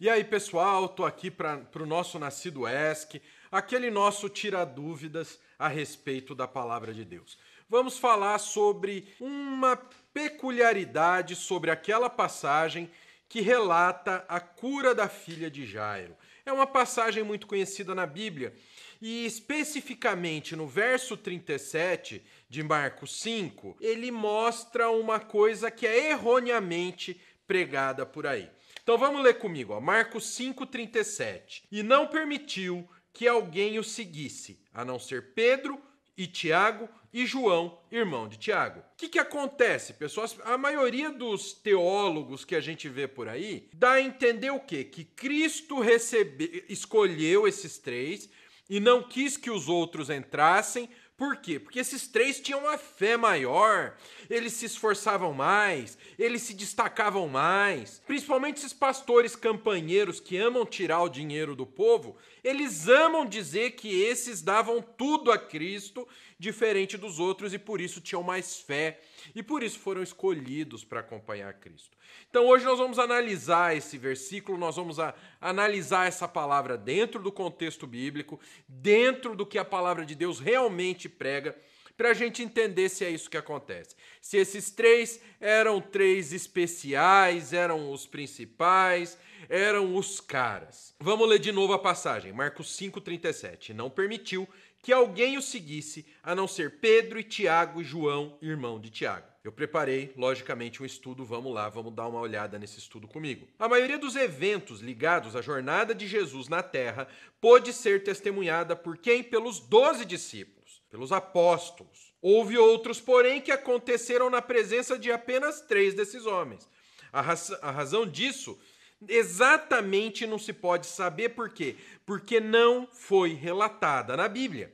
E aí, pessoal, tô aqui para o nosso Nascido ESC, aquele nosso tira dúvidas a respeito da palavra de Deus. Vamos falar sobre uma peculiaridade sobre aquela passagem que relata a cura da filha de Jairo. É uma passagem muito conhecida na Bíblia e especificamente no verso 37 de Marcos 5, ele mostra uma coisa que é erroneamente pregada por aí. Então vamos ler comigo, ó. Marcos 5:37. E não permitiu que alguém o seguisse, a não ser Pedro e Tiago e João, irmão de Tiago. O que, que acontece, pessoal? A maioria dos teólogos que a gente vê por aí dá a entender o quê? Que Cristo recebe... escolheu esses três e não quis que os outros entrassem por quê? Porque esses três tinham uma fé maior, eles se esforçavam mais, eles se destacavam mais. Principalmente esses pastores campanheiros que amam tirar o dinheiro do povo, eles amam dizer que esses davam tudo a Cristo, diferente dos outros, e por isso tinham mais fé, e por isso foram escolhidos para acompanhar Cristo. Então hoje nós vamos analisar esse versículo, nós vamos analisar essa palavra dentro do contexto bíblico, dentro do que a palavra de Deus realmente prega para a gente entender se é isso que acontece. Se esses três eram três especiais, eram os principais, eram os caras. Vamos ler de novo a passagem, Marcos 5,37. Não permitiu que alguém o seguisse, a não ser Pedro e Tiago e João, irmão de Tiago. Eu preparei, logicamente, um estudo. Vamos lá, vamos dar uma olhada nesse estudo comigo. A maioria dos eventos ligados à jornada de Jesus na Terra pôde ser testemunhada por quem? Pelos doze discípulos, pelos apóstolos. Houve outros, porém, que aconteceram na presença de apenas três desses homens. A, raz a razão disso Exatamente não se pode saber por quê, porque não foi relatada na Bíblia.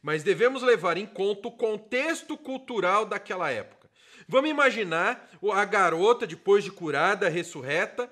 Mas devemos levar em conta o contexto cultural daquela época. Vamos imaginar a garota, depois de curada, ressurreta,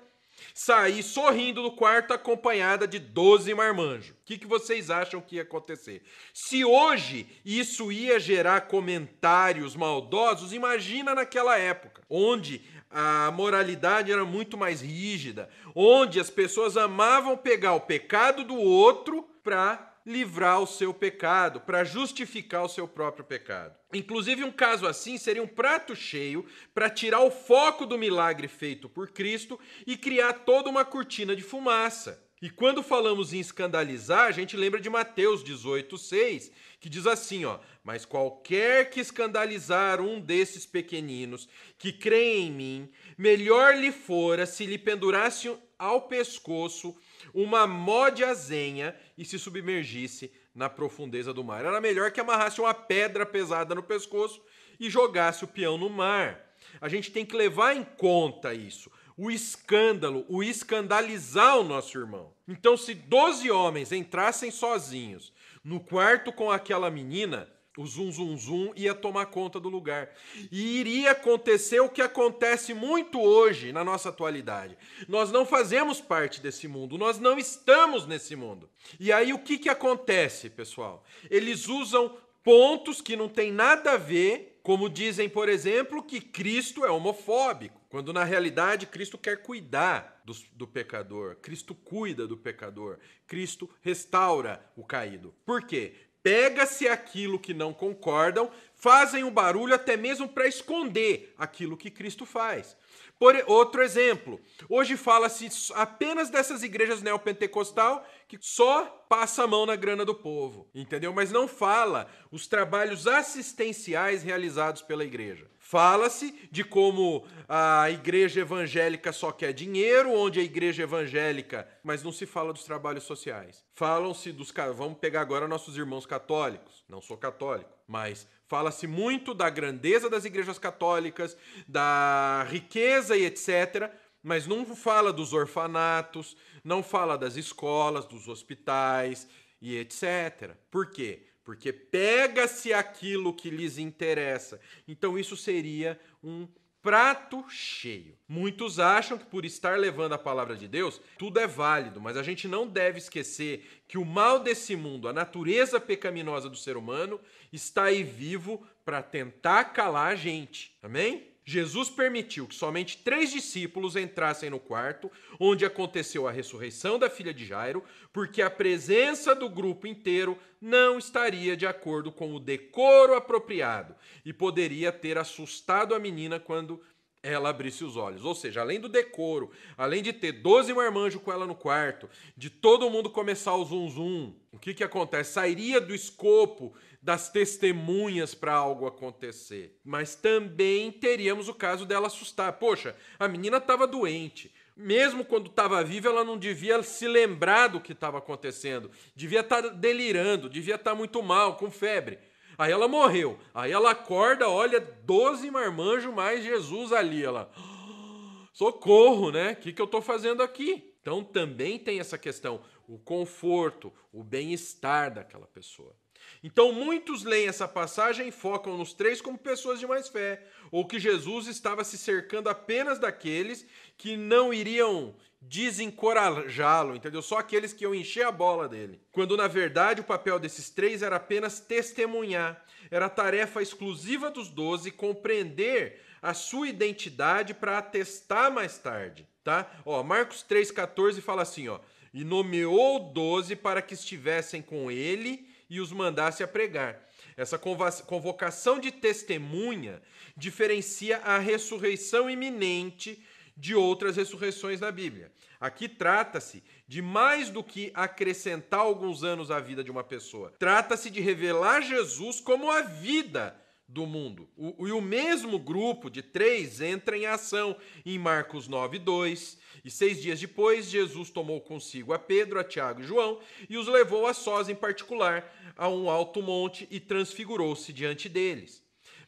sair sorrindo do quarto acompanhada de 12 marmanjos. O que, que vocês acham que ia acontecer? Se hoje isso ia gerar comentários maldosos, imagina naquela época, onde a moralidade era muito mais rígida, onde as pessoas amavam pegar o pecado do outro para livrar o seu pecado, para justificar o seu próprio pecado. Inclusive, um caso assim seria um prato cheio para tirar o foco do milagre feito por Cristo e criar toda uma cortina de fumaça. E quando falamos em escandalizar, a gente lembra de Mateus 18:6, que diz assim, ó: "Mas qualquer que escandalizar um desses pequeninos que crê em mim, melhor lhe fora se lhe pendurasse ao pescoço uma mó de azenha e se submergisse na profundeza do mar. Era melhor que amarrasse uma pedra pesada no pescoço e jogasse o peão no mar. A gente tem que levar em conta isso o escândalo, o escandalizar o nosso irmão. Então, se doze homens entrassem sozinhos no quarto com aquela menina, o zum zum zum ia tomar conta do lugar. E iria acontecer o que acontece muito hoje na nossa atualidade. Nós não fazemos parte desse mundo, nós não estamos nesse mundo. E aí o que, que acontece, pessoal? Eles usam pontos que não tem nada a ver como dizem, por exemplo, que Cristo é homofóbico, quando na realidade Cristo quer cuidar do, do, pecador, Cristo cuida do pecador, Cristo restaura o caído. Por quê? Pega-se aquilo que não concordam, fazem o um barulho até mesmo para esconder aquilo que Cristo faz. Por outro exemplo, hoje fala-se apenas dessas igrejas neopentecostal que só passa a mão na grana do povo, entendeu? Mas não fala os trabalhos assistenciais realizados pela igreja. Fala-se de como a igreja evangélica só quer dinheiro, onde a igreja evangélica, mas não se fala dos trabalhos sociais. Falam-se dos, vamos pegar agora nossos irmãos católicos. Não sou católico, mas fala-se muito da grandeza das igrejas católicas, da riqueza e etc, mas não fala dos orfanatos, não fala das escolas, dos hospitais e etc. Por quê? porque pega-se aquilo que lhes interessa. Então isso seria um prato cheio. Muitos acham que por estar levando a palavra de Deus, tudo é válido, mas a gente não deve esquecer que o mal desse mundo, a natureza pecaminosa do ser humano, está aí vivo para tentar calar a gente. Amém? Jesus permitiu que somente três discípulos entrassem no quarto onde aconteceu a ressurreição da filha de Jairo, porque a presença do grupo inteiro não estaria de acordo com o decoro apropriado e poderia ter assustado a menina quando ela abrisse os olhos. Ou seja, além do decoro, além de ter 12 marmanjos com ela no quarto, de todo mundo começar o zum-zum, o que, que acontece? Sairia do escopo das testemunhas para algo acontecer. Mas também teríamos o caso dela assustar. Poxa, a menina estava doente. Mesmo quando estava viva, ela não devia se lembrar do que estava acontecendo. Devia estar tá delirando, devia estar tá muito mal, com febre. Aí ela morreu. Aí ela acorda, olha, 12 marmanjos mais Jesus ali. Ela. Ah, socorro, né? O que, que eu estou fazendo aqui? Então também tem essa questão: o conforto, o bem-estar daquela pessoa. Então muitos leem essa passagem e focam nos três como pessoas de mais fé, ou que Jesus estava se cercando apenas daqueles que não iriam desencorajá-lo, entendeu? Só aqueles que iam encher a bola dele. Quando na verdade o papel desses três era apenas testemunhar, era tarefa exclusiva dos doze compreender a sua identidade para atestar mais tarde, tá? Ó, Marcos 3,14 fala assim, ó, e nomeou doze para que estivessem com ele e os mandasse a pregar. Essa convocação de testemunha diferencia a ressurreição iminente de outras ressurreições na Bíblia. Aqui trata-se de mais do que acrescentar alguns anos à vida de uma pessoa. Trata-se de revelar Jesus como a vida do mundo. O, e o mesmo grupo de três entra em ação em Marcos 9, 2. E seis dias depois, Jesus tomou consigo a Pedro, a Tiago e João e os levou a sós em particular a um alto monte e transfigurou-se diante deles.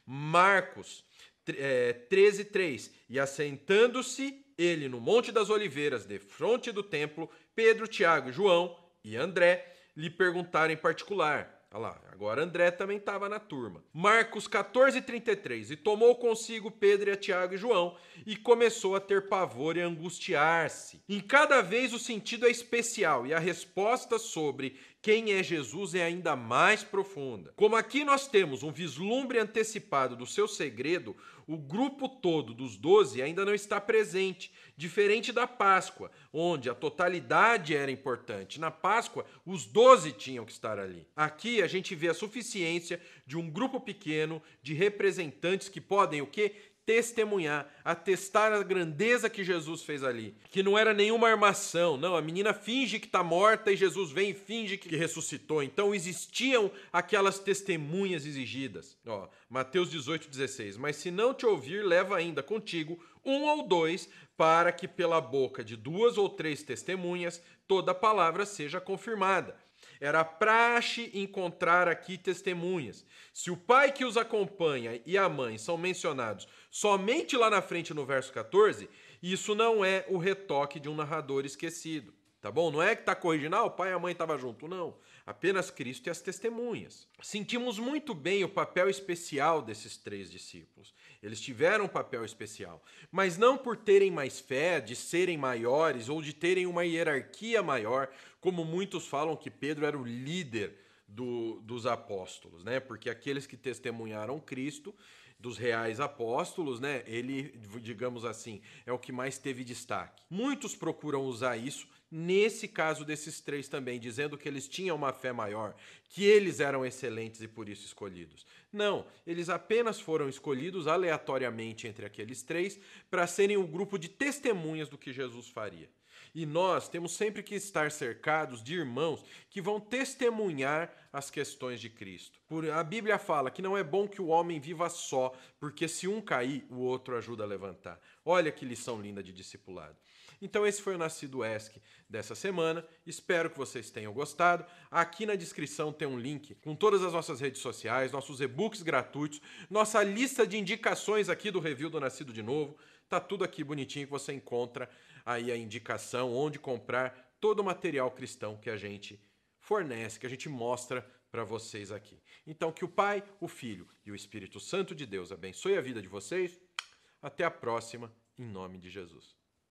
Marcos é, 13, 3. E assentando-se ele no Monte das Oliveiras, de frente do templo, Pedro, Tiago, João e André lhe perguntaram em particular Olha lá, agora André também estava na turma. Marcos 14:33 e tomou consigo Pedro, e Tiago e João e começou a ter pavor e angustiar-se. Em cada vez o sentido é especial e a resposta sobre quem é Jesus é ainda mais profunda. Como aqui nós temos um vislumbre antecipado do seu segredo, o grupo todo dos doze ainda não está presente, diferente da Páscoa, onde a totalidade era importante. Na Páscoa, os doze tinham que estar ali. Aqui a gente vê a suficiência de um grupo pequeno de representantes que podem o quê? testemunhar, atestar a grandeza que Jesus fez ali. Que não era nenhuma armação, não. A menina finge que está morta e Jesus vem e finge que ressuscitou. Então existiam aquelas testemunhas exigidas. Ó, Mateus 18, 16. Mas se não te ouvir, leva ainda contigo um ou dois, para que pela boca de duas ou três testemunhas toda palavra seja confirmada. Era praxe encontrar aqui testemunhas. Se o pai que os acompanha e a mãe são mencionados somente lá na frente no verso 14, isso não é o retoque de um narrador esquecido. Tá bom? Não é que está corrigindo, ah, o pai e a mãe estavam junto, não. Apenas Cristo e as testemunhas. Sentimos muito bem o papel especial desses três discípulos. Eles tiveram um papel especial, mas não por terem mais fé, de serem maiores ou de terem uma hierarquia maior, como muitos falam que Pedro era o líder do, dos apóstolos, né? Porque aqueles que testemunharam Cristo dos reais apóstolos, né? Ele, digamos assim, é o que mais teve destaque. Muitos procuram usar isso Nesse caso desses três também, dizendo que eles tinham uma fé maior, que eles eram excelentes e por isso escolhidos. Não, eles apenas foram escolhidos aleatoriamente entre aqueles três para serem um grupo de testemunhas do que Jesus faria. E nós temos sempre que estar cercados de irmãos que vão testemunhar as questões de Cristo. a Bíblia fala que não é bom que o homem viva só, porque se um cair, o outro ajuda a levantar. Olha que lição linda de discipulado. Então esse foi o Nascido Esque dessa semana. Espero que vocês tenham gostado. Aqui na descrição tem um link com todas as nossas redes sociais, nossos e-books gratuitos, nossa lista de indicações aqui do review do Nascido de Novo. Tá tudo aqui bonitinho que você encontra aí a indicação onde comprar todo o material cristão que a gente fornece, que a gente mostra para vocês aqui. Então que o Pai, o Filho e o Espírito Santo de Deus abençoe a vida de vocês. Até a próxima, em nome de Jesus.